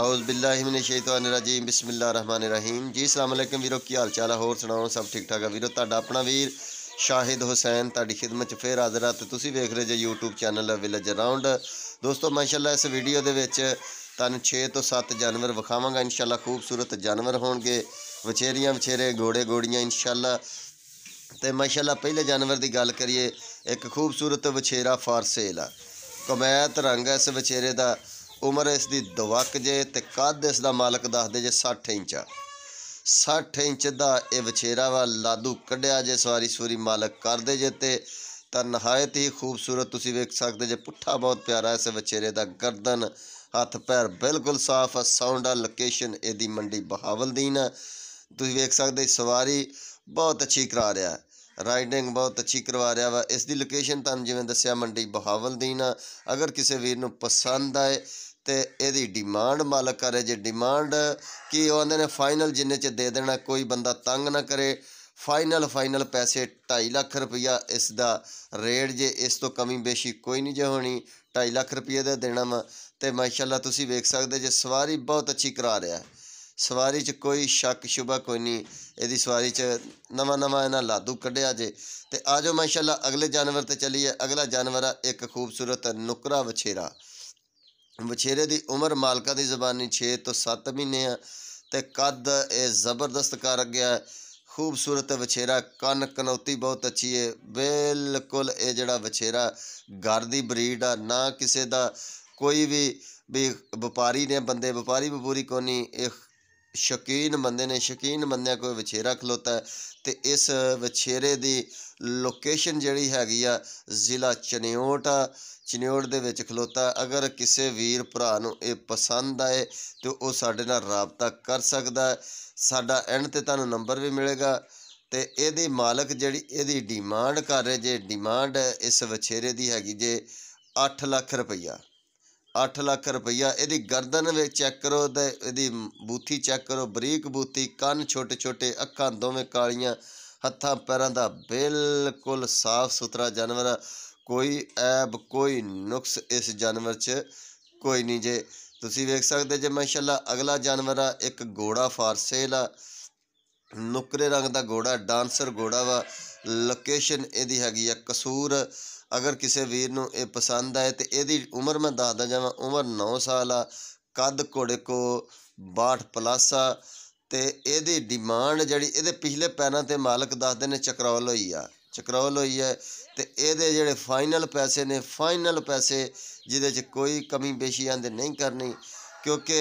ਆਉਜ਼ ਮਿਨ regime ਆਉਜ਼ਬਿল্ਲਾਹਿਮਨਸ਼ੈਤਾਨਿਰਰਜੀਮ Rahim ਜੀ ਅਸਲਾਮ ਅਲੈਕਮ ਵੀਰੋ ਕੀ ਹਾਲ ਚਾਲ ਆ ਹੋਰ ਸੁਣਾਓ ਸਭ ਠੀਕ ਠਾਕ ਆ ਵੀਰੋ ਤੁਹਾਡਾ ਆਪਣਾ ਵੀਰ ਸ਼ਾਹਿਦ ਹੁਸੈਨ ਤੁਹਾਡੀ ਖਿਦਮਤ 'ਚ ਫੇਰ ਹਾਜ਼ਰ ਆ ਤੇ ਤੁਸੀਂ ਵੇਖ ਰਹੇ ਜੇ YouTube ਚੈਨਲ ਵਿਲੇਜ ਅਰਾਊਂਡ ਦੋਸਤੋ ਮਾਸ਼ਾਅੱਲਾ ਇਸ ਵੀਡੀਓ ਦੇ ਵਿੱਚ ਤੁਹਾਨੂੰ 6 ਤੋਂ 7 ਜਾਨਵਰ ਵਿਖਾਵਾਂਗਾ ਇਨਸ਼ਾਅੱਲਾ ਖੂਬਸੂਰਤ ਜਾਨਵਰ ਹੋਣਗੇ ਵਿਚੇਰੀਆਂ ਵਿਚੇਰੇ ਘੋੜੇ ਘੋੜੀਆਂ ਇਨਸ਼ਾਅੱਲਾ ਤੇ ਮਾਸ਼ਾਅੱਲਾ ਪਹਿਲੇ ਜਾਨਵਰ ਦੀ ਗੱਲ ਕਰੀਏ ਇੱਕ ਖੂਬਸੂਰਤ ਵਿਚੇਰਾ ਫਾਰਸੇਲ ਆ ਕਮੈਤ ਰੰਗ ਹੈ ਇਸ ਵਿਚੇਰੇ ਦਾ ਉਮਰ ਇਸ ਦੀ ਦਵਕ ਜੇ ਤੇ ਕੱਦ ਇਸ ਦਾ ਮਾਲਕ ਦੱਸਦੇ ਜੇ 60 ਇੰਚ 60 ਇੰਚ ਦਾ ਇਹ ਵਿਚੇਰਾ ਵਾ ਲਾਦੂ ਕੱਢਿਆ ਜੇ ਸਵਾਰੀ ਸੂਰੀ ਮਾਲਕ ਕਰਦੇ ਜੇ ਤੇ ਤਾਂ ਨਹਾਇਤ ਹੀ ਖੂਬਸੂਰਤ ਤੁਸੀਂ ਵੇਖ ਸਕਦੇ ਜੇ ਪੁੱਠਾ ਬਹੁਤ ਪਿਆਰਾ ਇਸ ਵਿਚੇਰੇ ਦਾ ਗਰਦਨ ਹੱਥ ਪੈਰ ਬਿਲਕੁਲ ਸਾਫ਼ ਆ ਆ ਲੋਕੇਸ਼ਨ ਇਹਦੀ ਮੰਡੀ ਬਹਾਵਲਦੀਨ ਤੁਸੀਂ ਵੇਖ ਸਕਦੇ ਸਵਾਰੀ ਬਹੁਤ ਅੱਛੀ ਕਰਾ ਰਿਹਾ ਰਾਈਡਿੰਗ ਬਹੁਤ ਅੱਛੀ ਕਰਵਾ ਰਿਹਾ ਵਾ ਇਸ ਦੀ ਲੋਕੇਸ਼ਨ ਤੁਹਾਨੂੰ ਜਿਵੇਂ ਦੱਸਿਆ ਮੰਡੀ ਬਹਾਵਲਦੀਨ ਅਗਰ ਕਿਸੇ ਵੀਰ ਨੂੰ ਪਸੰਦ ਆਏ ਤੇ ਇਹਦੀ ਡਿਮਾਂਡ ਮਾਲਕ ਕਰੇ ਜੇ ਡਿਮਾਂਡ ਕਿ ਉਹ ਆਂਦੇ ਨੇ ਫਾਈਨਲ ਜਿੰਨੇ ਚ ਦੇ ਦੇਣਾ ਕੋਈ ਬੰਦਾ ਤੰਗ ਨਾ ਕਰੇ ਫਾਈਨਲ ਫਾਈਨਲ ਪੈਸੇ 2.5 ਲੱਖ ਰੁਪਇਆ ਇਸ ਦਾ ਰੇਟ ਜੇ ਇਸ ਤੋਂ ਕਮੀ ਬੇਸ਼ੀ ਕੋਈ ਨਹੀਂ ਜੇ ਹੋਣੀ 2.5 ਲੱਖ ਰੁਪਇਆ ਦਾ ਦੇਣਾ ਵਾ ਤੇ ਮਾਸ਼ਾਅੱਲਾ ਤੁਸੀਂ ਵੇਖ ਸਕਦੇ ਜੇ ਸਵਾਰੀ ਬਹੁਤ ਅੱਛੀ ਕਰਾ ਰਿਹਾ ਸਵਾਰੀ 'ਚ ਕੋਈ ਸ਼ੱਕ ਸ਼ੁਬਾ ਕੋਈ ਨਹੀਂ ਇਹਦੀ ਸਵਾਰੀ 'ਚ ਨਵਾਂ ਨਵਾਂ ਇਹਨਾਂ ਲਾਦੂ ਕੱਢਿਆ ਜੇ ਤੇ ਆਜੋ ਮਾਸ਼ਾਅੱਲਾ ਅਗਲੇ ਜਾਨਵਰ ਤੇ ਚੱਲੀਏ ਅਗਲਾ ਜਾਨਵਰ ਆ ਇੱਕ ਖੂਬਸੂਰਤ ਨੁਕਰਾ ਵਛੇਰਾ ਵਛੇਰੇ ਦੀ ਉਮਰ ਮਾਲਕਾਂ ਦੀ ਜ਼ਬਾਨੀ 6 ਤੋਂ 7 ਮਹੀਨੇ ਆ ਤੇ ਕੱਦ ਇਹ ਜ਼ਬਰਦਸਤ ਕਰ ਗਿਆ ਖੂਬਸੂਰਤ ਵਛੇਰਾ ਕੰਨ ਕਨੌਤੀ ਬਹੁਤ ਅੱਛੀ ਹੈ ਬਿਲਕੁਲ ਇਹ ਜਿਹੜਾ ਵਛੇਰਾ ਘਰ ਦੀ ਬਰੀਡ ਆ ਨਾ ਕਿਸੇ ਦਾ ਕੋਈ ਵੀ ਵੀ ਵਪਾਰੀ ਨੇ ਬੰਦੇ ਵਪਾਰੀ ਪੂਰੀ ਕੋਨੀ ਇਹ ਸ਼ਕੀਨ ਬੰਦੇ ਨੇ ਸ਼ਕੀਨ ਬੰਦਿਆ ਕੋਈ ਵਿਛੇਰਾ ਖਲੋਤਾ ਹੈ ਤੇ ਇਸ ਵਿਛੇਰੇ ਦੀ ਲੋਕੇਸ਼ਨ ਜਿਹੜੀ ਹੈਗੀ ਆ ਜ਼ਿਲ੍ਹਾ ਚਨਿਓਟ ਆ ਚਨਿਓਟ ਦੇ ਵਿੱਚ ਖਲੋਤਾ ਅਗਰ ਕਿਸੇ ਵੀਰ ਭਰਾ ਨੂੰ ਇਹ ਪਸੰਦ ਆਏ ਤੇ ਉਹ ਸਾਡੇ ਨਾਲ ਰਾਬਤਾ ਕਰ ਸਕਦਾ ਸਾਡਾ ਐਂਡ ਤੇ ਤੁਹਾਨੂੰ ਨੰਬਰ ਵੀ ਮਿਲੇਗਾ ਤੇ ਇਹਦੇ ਮਾਲਕ ਜਿਹੜੀ ਇਹਦੀ ਡਿਮਾਂਡ ਕਰ ਰਹੇ ਜੇ ਡਿਮਾਂਡ ਇਸ ਵਿਛੇਰੇ ਦੀ ਹੈਗੀ ਜੇ 8 ਲੱਖ ਰੁਪਈਆ 8 ਲੱਖ ਰੁਪਈਆ ਇਹਦੀ ਗਰਦਨ ਵਿੱਚ ਚੈੱਕ ਕਰੋ ਤੇ ਇਹਦੀ ਬੂਥੀ ਚੈੱਕ ਕਰੋ ਬਰੀਕ ਬੂਥੀ ਕੰਨ ਛੋਟੇ ਛੋਟੇ ਅੱਖਾਂ ਦੋਵੇਂ ਕਾਲੀਆਂ ਹੱਥਾਂ ਪੈਰਾਂ ਦਾ ਬਿਲਕੁਲ ਸਾਫ਼ ਸੁਥਰਾ ਜਾਨਵਰ ਕੋਈ ਐਬ ਕੋਈ ਨੁਕਸ ਇਸ ਜਾਨਵਰ 'ਚ ਕੋਈ ਨਹੀਂ ਜੇ ਤੁਸੀਂ ਵੇਖ ਸਕਦੇ ਜੇ ਮਾਸ਼ਾਅੱਲਾ ਅਗਲਾ ਜਾਨਵਰ ਆ ਇੱਕ ਘੋੜਾ ਫਾਰਸੇਲ ਆ ਨੁਕਰੇ ਰੰਗ ਦਾ ਘੋੜਾ ਡਾਂਸਰ ਘੋੜਾ ਵਾ ਲੋਕੇਸ਼ਨ ਇਹਦੀ ਹੈਗੀ ਆ ਕਸੂਰ ਅਗਰ ਕਿਸੇ ਵੀਰ ਨੂੰ ਇਹ ਪਸੰਦ ਆਏ ਤੇ ਇਹਦੀ ਉਮਰ ਮੈਂ ਦੱਸਦਾ ਜਾਵਾਂ ਉਮਰ 9 ਸਾਲ ਆ ਕੱਦ ਘੋੜੇ ਕੋ 62 ਪਲੱਸ ਆ ਤੇ ਇਹਦੀ ਡਿਮਾਂਡ ਜਿਹੜੀ ਇਹਦੇ ਪਿਛਲੇ ਪੈਰਾਂ ਤੇ ਮਾਲਕ ਦੱਸਦੇ ਨੇ ਚਕਰੌਲ ਹੋਈ ਆ ਚਕਰੌਲ ਹੋਈ ਹੈ ਤੇ ਇਹਦੇ ਜਿਹੜੇ ਫਾਈਨਲ ਪੈਸੇ ਨੇ ਫਾਈਨਲ ਪੈਸੇ ਜਿਹਦੇ 'ਚ ਕੋਈ ਕਮੀ ਬੇਸ਼ੀ ਆਂਦੇ ਨਹੀਂ ਕਰਨੀ ਕਿਉਂਕਿ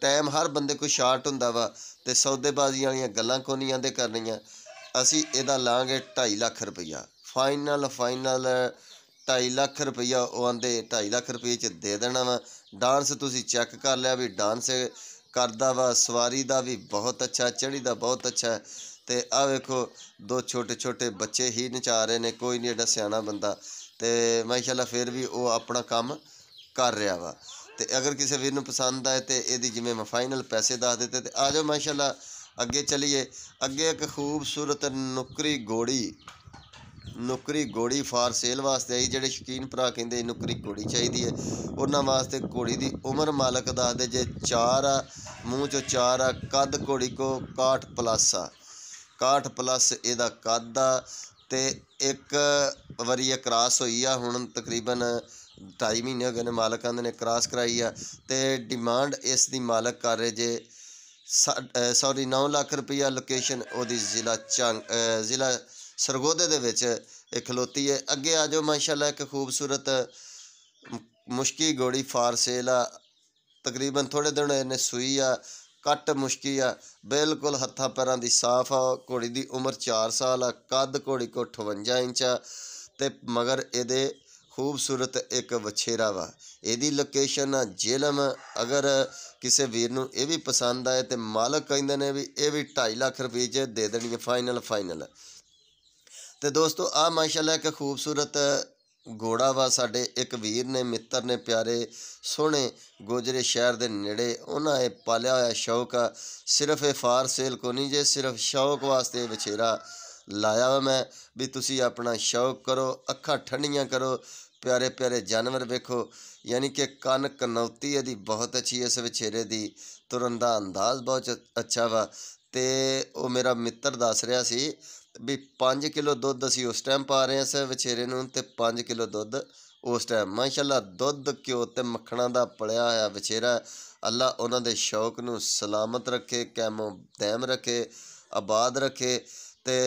ਟਾਈਮ ਹਰ ਬੰਦੇ ਕੋ ਸ਼ਾਰਟ ਹੁੰਦਾ ਵਾ ਤੇ ਸੌਦੇਬਾਜ਼ੀ ਵਾਲੀਆਂ ਗੱਲਾਂ ਕੋ ਨਹੀਂ ਆਂਦੇ ਕਰਨੀਆਂ ਅਸੀਂ ਇਹਦਾ ਲਾਂਗੇ 2.5 ਲੱਖ ਰੁਪਈਆ ਫਾਈਨਲ ਫਾਈਨਲ 2.5 ਲੱਖ ਰੁਪਈਆ ਉਹ ਆਂਦੇ 2.5 ਲੱਖ ਰੁਪਏ ਚ ਦੇ ਦੇਣਾ ਵਾ ਡਾਂਸ ਤੁਸੀਂ ਚੈੱਕ ਕਰ ਲਿਆ ਵੀ ਡਾਂਸ ਕਰਦਾ ਵਾ ਸਵਾਰੀ ਦਾ ਵੀ ਬਹੁਤ ਅੱਛਾ ਚੜੀ ਦਾ ਬਹੁਤ ਅੱਛਾ ਤੇ ਆ ਵੇਖੋ ਦੋ ਛੋਟੇ ਛੋਟੇ ਬੱਚੇ ਹੀ ਨਚਾ ਰਹੇ ਨੇ ਕੋਈ ਨਹੀਂ ਐਡਾ ਸਿਆਣਾ ਬੰਦਾ ਤੇ ਮਾਸ਼ਾਅੱਲਾ ਫਿਰ ਵੀ ਉਹ ਆਪਣਾ ਕੰਮ ਕਰ ਰਿਹਾ ਵਾ ਤੇ ਅਗਰ ਕਿਸੇ ਵੀਰ ਨੂੰ ਪਸੰਦ ਆਏ ਤੇ ਇਹਦੀ ਜਿਵੇਂ ਮੈਂ ਫਾਈਨਲ ਪੈਸੇ ਦੱਸ ਦਿੱਤੇ ਤੇ ਆ ਜਾਓ ਮਾਸ਼ਾਅੱਲਾ ਅੱਗੇ ਚਲੀਏ ਅੱਗੇ ਇੱਕ ਖੂਬਸੂਰਤ ਨੁਕਰੀ ਗੋੜੀ ਨੁਕਰੀ ਘੋੜੀ ਫਾਰ ਸੇਲ ਵਾਸਤੇ ਆਈ ਜਿਹੜੇ ਸ਼ਕੀਨ ਭਰਾ ਕਹਿੰਦੇ ਨੁਕਰੀ ਘੋੜੀ ਚਾਹੀਦੀ ਹੈ ਉਹਨਾਂ ਵਾਸਤੇ ਘੋੜੀ ਦੀ ਉਮਰ ਮਾਲਕ ਦੱਸਦੇ ਜੇ 4 ਆ ਮੂੰਹ ਚੋਂ 4 ਆ ਕੱਦ ਘੋੜੀ ਕੋ 61 ਪਲੱਸ ਆ 61 ਪਲੱਸ ਇਹਦਾ ਕੱਦ ਆ ਤੇ ਇੱਕ ਵਾਰੀ ਇਹ ਕ੍ਰਾਸ ਹੋਈ ਆ ਹੁਣ ਤਕਰੀਬਨ 2.5 ਮਹੀਨੇ ਹੋ ਗਏ ਨੇ ਮਾਲਕਾਂ ਨੇ ਕ੍ਰਾਸ ਕਰਾਈ ਆ ਤੇ ਡਿਮਾਂਡ ਇਸ ਦੀ ਮਾਲਕ ਕਰ ਰਹੇ ਜੇ ਸੌਰੀ 9 ਲੱਖ ਰੁਪਈਆ ਲੋਕੇਸ਼ਨ ਉਹਦੀ ਜ਼ਿਲ੍ਹਾ ਚੰਗ ਜ਼ਿਲ੍ਹਾ ਸਰਗੋਦੇ ਦੇ ਵਿੱਚ ਇਹ ਖਲੋਤੀ ਹੈ ਅੱਗੇ ਆ ਜਾਓ ਮਾਸ਼ਾਅੱਲਾ ਇੱਕ ਖੂਬਸੂਰਤ ਮੁਸ਼ਕੀ ਗੋੜੀ ਫਾਰਸੇਲ ਆ ਤਕਰੀਬਨ ਥੋੜੇ ਦਿਨ ਇਹਨੇ ਸੂਈ ਆ ਕੱਟ ਮੁਸ਼ਕੀ ਆ ਬਿਲਕੁਲ ਹੱਥਾਂ ਪੈਰਾਂ ਦੀ ਸਾਫ ਆ ਘੋੜੀ ਦੀ ਉਮਰ 4 ਸਾਲ ਆ ਕੱਦ ਘੋੜੀ ਕੋ 58 ਇੰਚ ਆ ਤੇ ਮਗਰ ਇਹਦੇ ਖੂਬਸੂਰਤ ਇੱਕ ਵਛੇਰਾ ਵਾ ਇਹਦੀ ਲੋਕੇਸ਼ਨ ਆ ਜੇਲਮ ਅਗਰ ਕਿਸੇ ਵੀਰ ਨੂੰ ਇਹ ਵੀ ਪਸੰਦ ਆਏ ਤੇ ਮਾਲਕ ਕਹਿੰਦੇ ਨੇ ਵੀ ਇਹ ਵੀ 2.5 ਲੱਖ ਰੁਪਏ ਚ ਦੇ ਦੇਣੀ ਫਾਈਨਲ ਫਾਈਨਲ ਤੇ ਦੋਸਤੋ ਆ ਮਾਸ਼ਾਅੱਲਾ ਇੱਕ ਖੂਬਸੂਰਤ ਗੋੜਾ ਵਾ ਸਾਡੇ ਇੱਕ ਵੀਰ ਨੇ ਮਿੱਤਰ ਨੇ ਪਿਆਰੇ ਸੋਹਣੇ ਗੋਜਰੇ ਸ਼ਹਿਰ ਦੇ ਨੇੜੇ ਉਹਨਾਂ ਇਹ ਪਾਲਿਆ ਹੋਇਆ ਸ਼ੌਕ ਆ ਸਿਰਫ ਇਹ ਫਾਰ ਸੇਲ ਕੋ ਨਹੀਂ ਜੇ ਸਿਰਫ ਸ਼ੌਕ ਵਾਸਤੇ ਵਿਚੇਰਾ ਲਾਇਆ ਵਾ ਮੈਂ ਵੀ ਤੁਸੀਂ ਆਪਣਾ ਸ਼ੌਕ ਕਰੋ ਅੱਖਾਂ ਠੰਡੀਆਂ ਕਰੋ ਪਿਆਰੇ ਪਿਆਰੇ ਜਾਨਵਰ ਵੇਖੋ ਯਾਨੀ ਕਿ ਕੰਨ ਕਨੌਤੀ ਇਹਦੀ ਬਹੁਤ ਅੱਛੀ ਇਸ ਵਿਚੇਰੇ ਦੀ ਤੁਰੰਦਾ ਅੰਦਾਜ਼ ਬਹੁਤ ਅੱਛਾ ਵਾ ਤੇ ਉਹ ਮੇਰਾ ਮਿੱਤਰ ਦੱਸ ਰਿਹਾ ਸੀ ਵੀ 5 ਕਿਲੋ ਦੁੱਧ ਅਸੀਂ ਉਸ ਟਾਈਮ ਪਾ ਰਹੇ ਹਾਂ ਸਰ ਵਿਚੇਰੇ ਨੂੰ ਤੇ 5 ਕਿਲੋ ਦੁੱਧ ਉਸ ਟਾਈਮ ਮਾਸ਼ਾਅੱਲਾ ਦੁੱਧ ਕਿਉ ਤੇ ਮੱਖਣਾ ਦਾ ਪਲਿਆ ਹੋਇਆ ਵਿਚੇਰਾ ਅੱਲਾ ਉਹਨਾਂ ਦੇ ਸ਼ੌਕ ਨੂੰ ਸਲਾਮਤ ਰੱਖੇ ਕੈਮੋ ਦੈਮ ਰੱਖੇ ਆਬਾਦ ਰੱਖੇ ਤੇ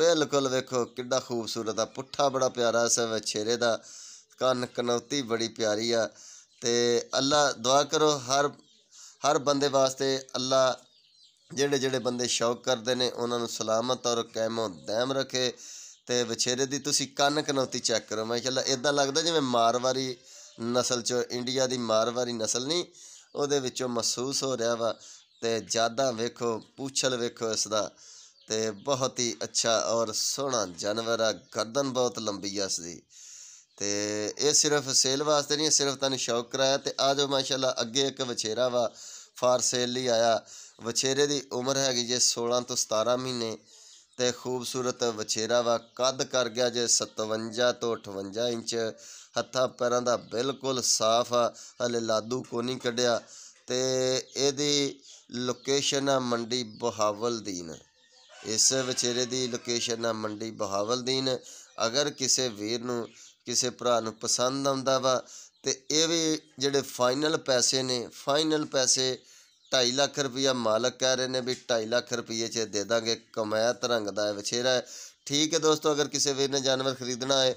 ਬਿਲਕੁਲ ਵੇਖੋ ਕਿੱਡਾ ਖੂਬਸੂਰਤ ਆ ਪੁੱਠਾ ਬੜਾ ਪਿਆਰਾ ਸਰ ਵਿਚੇਰੇ ਦਾ ਕੰਨ ਕਨੌਤੀ ਬੜੀ ਪਿਆਰੀ ਆ ਤੇ ਅੱਲਾ ਦੁਆ ਕਰੋ ਹਰ ਹਰ ਬੰਦੇ ਵਾਸਤੇ ਅੱਲਾ ਜਿਹੜੇ ਜਿਹੜੇ ਬੰਦੇ ਸ਼ੌਕ ਕਰਦੇ ਨੇ ਉਹਨਾਂ ਨੂੰ ਸਲਾਮਤ ਔਰ ਕੈਮੋ ਦائم ਰੱਖੇ ਤੇ ਵਿਛੇਰੇ ਦੀ ਤੁਸੀਂ ਕੰਨ ਕਨੌਤੀ ਚੈੱਕ ਕਰੋ ਮਾਸ਼ਾਅੱਲਾ ਇਦਾਂ ਲੱਗਦਾ ਜਿਵੇਂ ਮਾਰਵਾਰੀ ਨਸਲ ਚ ਇੰਡੀਆ ਦੀ ਮਾਰਵਾਰੀ ਨਸਲ ਨਹੀਂ ਉਹਦੇ ਵਿੱਚੋਂ ਮਹਿਸੂਸ ਹੋ ਰਿਹਾ ਵਾ ਤੇ ਜਾਦਾ ਵੇਖੋ ਪੂਛਲ ਵੇਖੋ ਇਸ ਦਾ ਤੇ ਬਹੁਤ ਹੀ ਅੱਛਾ ਔਰ ਸੋਹਣਾ ਜਾਨਵਰ ਆ ਗਰਦਨ ਬਹੁਤ ਲੰਬੀ ਆ ਇਸ ਦੀ ਤੇ ਇਹ ਸਿਰਫ ਸੇਲ ਵਾਸਤੇ ਨਹੀਂ ਸਿਰਫ ਤੁਹਾਨੂੰ ਸ਼ੌਕ ਕਰਾਇਆ ਤੇ ਆਜੋ ਮਾਸ਼ਾਅੱਲਾ ਅੱਗੇ ਇੱਕ ਵਿਛੇਰਾ ਵਾ ਫਾਰ ਸੇਲ ਲਈ ਆਇਆ ਵਛੇਰੇ ਦੀ ਉਮਰ ਹੈਗੀ ਜੇ 16 ਤੋਂ 17 ਮਹੀਨੇ ਤੇ ਖੂਬਸੂਰਤ ਵਛੇਰਾ ਵਾ ਕੱਦ ਕਰ ਗਿਆ ਜੇ 57 ਤੋਂ 58 ਇੰਚ ਹੱਥਾਂ ਪੈਰਾਂ ਦਾ ਬਿਲਕੁਲ ਸਾਫ਼ ਆ ਹਲੇ ਲਾਦੂ ਕੋ ਨਹੀਂ ਕੱਢਿਆ ਤੇ ਇਹਦੀ ਲੋਕੇਸ਼ਨ ਆ ਮੰਡੀ ਬਹਾਵਲਦੀਨ ਇਸ ਵਛੇਰੇ ਦੀ ਲੋਕੇਸ਼ਨ ਆ ਮੰਡੀ ਬਹਾਵਲਦੀਨ ਅਗਰ ਕਿਸੇ ਵੀਰ ਨੂੰ ਕਿਸੇ ਭਰਾ ਨੂੰ ਪਸੰਦ ਆਉਂਦਾ ਵਾ ਤੇ ਇਹ ਵੀ ਜਿਹੜੇ ਫਾਈਨਲ ਪੈਸੇ ਨੇ ਫਾਈਨਲ ਪੈਸੇ ਢਾਈ ਲੱਖ ਰੁਪਇਆ ਮਾਲਕ ਕਹਿ ਰਹੇ ਨੇ ਵੀ ਢਾਈ ਲੱਖ ਰੁਪਏ 'ਚ ਦੇ ਦਾਂਗੇ ਕਮੈਤ ਰੰਗ ਦਾ ਵਛੇਰਾ ਠੀਕ ਹੈ ਦੋਸਤੋ ਅਗਰ ਕਿਸੇ ਵੀਰ ਨੇ ਜਾਨਵਰ ਖਰੀਦਣਾ ਹੈ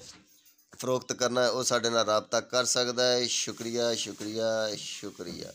ਫਰੋਖਤ ਕਰਨਾ ਹੈ ਉਹ ਸਾਡੇ ਨਾਲ ਰਾਬਤਾ ਕਰ ਸਕਦਾ ਹੈ ਸ਼ੁਕਰੀਆ ਸ਼ੁਕਰੀਆ ਸ਼ੁਕਰੀਆ